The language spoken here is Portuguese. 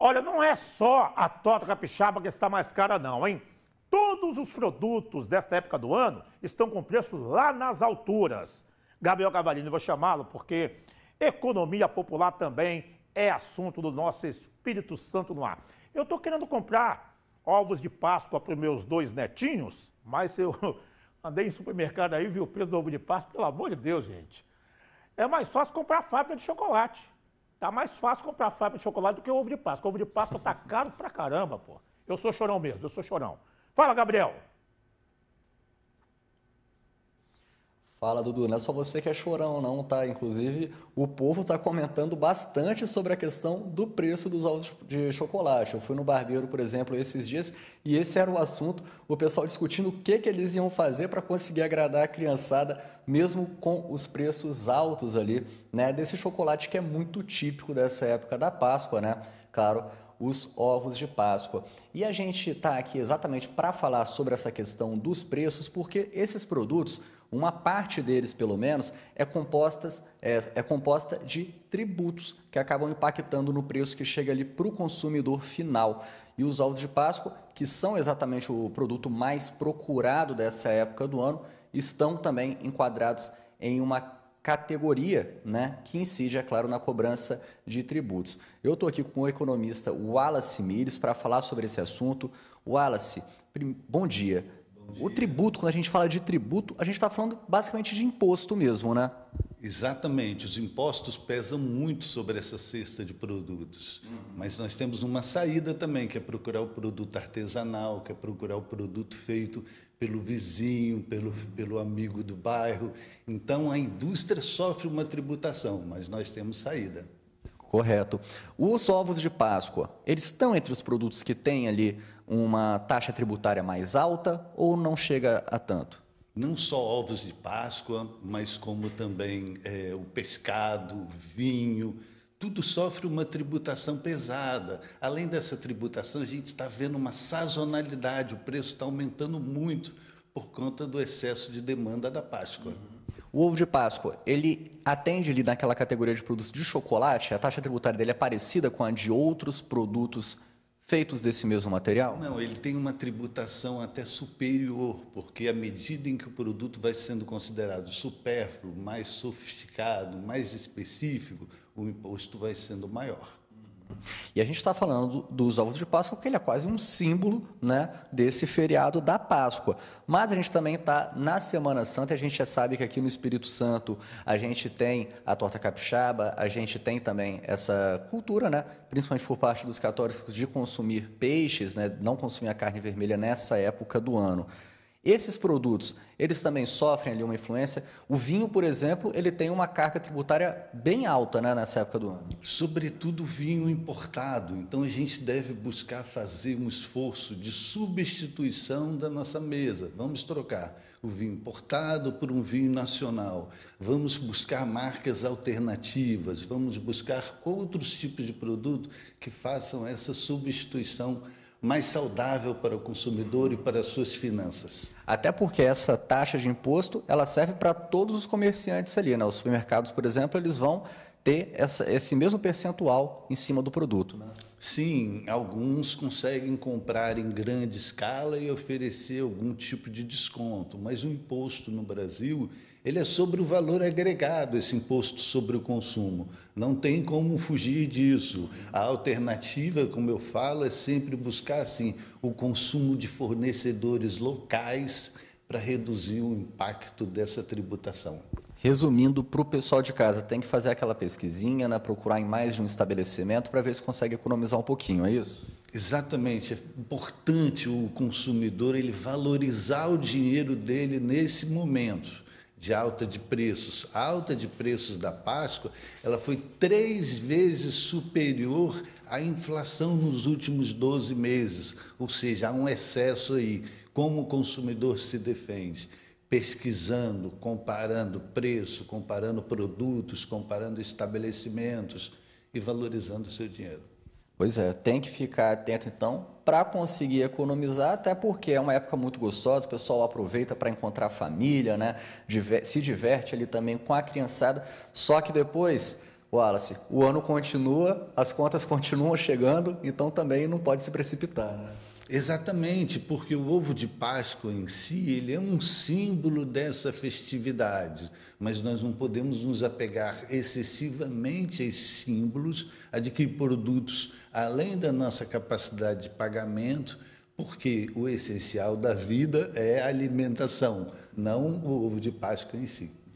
Olha, não é só a torta capixaba que está mais cara, não, hein? Todos os produtos desta época do ano estão com preço lá nas alturas. Gabriel Cavalini, vou chamá-lo porque economia popular também é assunto do nosso Espírito Santo no ar. Eu estou querendo comprar ovos de Páscoa para os meus dois netinhos, mas eu andei em supermercado aí, vi o preço do ovo de Páscoa, pelo amor de Deus, gente. É mais fácil comprar a fábrica de chocolate. Tá mais fácil comprar fábrica de chocolate do que ovo de Páscoa. Ovo de Páscoa tá caro pra caramba, pô. Eu sou chorão mesmo, eu sou chorão. Fala, Gabriel! Fala, Dudu. Não é só você que é chorão, não, tá? Inclusive, o povo está comentando bastante sobre a questão do preço dos ovos de chocolate. Eu fui no barbeiro, por exemplo, esses dias e esse era o assunto. O pessoal discutindo o que, que eles iam fazer para conseguir agradar a criançada, mesmo com os preços altos ali, né? Desse chocolate que é muito típico dessa época da Páscoa, né? Claro, os ovos de Páscoa. E a gente está aqui exatamente para falar sobre essa questão dos preços, porque esses produtos, uma parte deles pelo menos, é, compostas, é, é composta de tributos que acabam impactando no preço que chega ali para o consumidor final. E os ovos de Páscoa, que são exatamente o produto mais procurado dessa época do ano, estão também enquadrados em uma categoria, né, que incide, é claro, na cobrança de tributos. Eu estou aqui com o economista Wallace Mires para falar sobre esse assunto. Wallace, bom dia. bom dia. O tributo, quando a gente fala de tributo, a gente está falando basicamente de imposto mesmo, né? Exatamente, os impostos pesam muito sobre essa cesta de produtos, uhum. mas nós temos uma saída também, que é procurar o produto artesanal, que é procurar o produto feito pelo vizinho, pelo, pelo amigo do bairro. Então a indústria sofre uma tributação, mas nós temos saída. Correto. Os ovos de Páscoa, eles estão entre os produtos que têm ali uma taxa tributária mais alta ou não chega a tanto? não só ovos de Páscoa, mas como também é, o pescado, vinho, tudo sofre uma tributação pesada. Além dessa tributação, a gente está vendo uma sazonalidade, o preço está aumentando muito por conta do excesso de demanda da Páscoa. Uhum. O ovo de Páscoa, ele atende ali naquela categoria de produtos de chocolate? A taxa tributária dele é parecida com a de outros produtos feitos desse mesmo material? Não, ele tem uma tributação até superior, porque à medida em que o produto vai sendo considerado supérfluo, mais sofisticado, mais específico, o imposto vai sendo maior. E a gente está falando dos ovos de Páscoa, que ele é quase um símbolo né, desse feriado da Páscoa. Mas a gente também está na Semana Santa, e a gente já sabe que aqui no Espírito Santo a gente tem a torta capixaba, a gente tem também essa cultura, né, principalmente por parte dos católicos, de consumir peixes, né, não consumir a carne vermelha nessa época do ano. Esses produtos, eles também sofrem ali uma influência. O vinho, por exemplo, ele tem uma carga tributária bem alta né, nessa época do ano. Sobretudo vinho importado. Então a gente deve buscar fazer um esforço de substituição da nossa mesa. Vamos trocar o vinho importado por um vinho nacional. Vamos buscar marcas alternativas. Vamos buscar outros tipos de produto que façam essa substituição mais saudável para o consumidor e para as suas finanças. Até porque essa taxa de imposto, ela serve para todos os comerciantes ali, né? Os supermercados, por exemplo, eles vão ter essa, esse mesmo percentual em cima do produto. Né? Sim, alguns conseguem comprar em grande escala e oferecer algum tipo de desconto, mas o imposto no Brasil ele é sobre o valor agregado, esse imposto sobre o consumo. Não tem como fugir disso. A alternativa, como eu falo, é sempre buscar assim, o consumo de fornecedores locais para reduzir o impacto dessa tributação. Resumindo, para o pessoal de casa, tem que fazer aquela pesquisinha, né, procurar em mais de um estabelecimento para ver se consegue economizar um pouquinho, é isso? Exatamente. É importante o consumidor ele valorizar o dinheiro dele nesse momento de alta de preços. A alta de preços da Páscoa ela foi três vezes superior à inflação nos últimos 12 meses, ou seja, há um excesso aí. Como o consumidor se defende? pesquisando, comparando preço, comparando produtos, comparando estabelecimentos e valorizando o seu dinheiro. Pois é, tem que ficar atento então para conseguir economizar, até porque é uma época muito gostosa, o pessoal aproveita para encontrar a família, né? Diver se diverte ali também com a criançada. Só que depois, Wallace, o ano continua, as contas continuam chegando, então também não pode se precipitar. Né? Exatamente, porque o ovo de Páscoa em si, ele é um símbolo dessa festividade, mas nós não podemos nos apegar excessivamente a esses símbolos, adquirir produtos além da nossa capacidade de pagamento, porque o essencial da vida é a alimentação, não o ovo de Páscoa em si.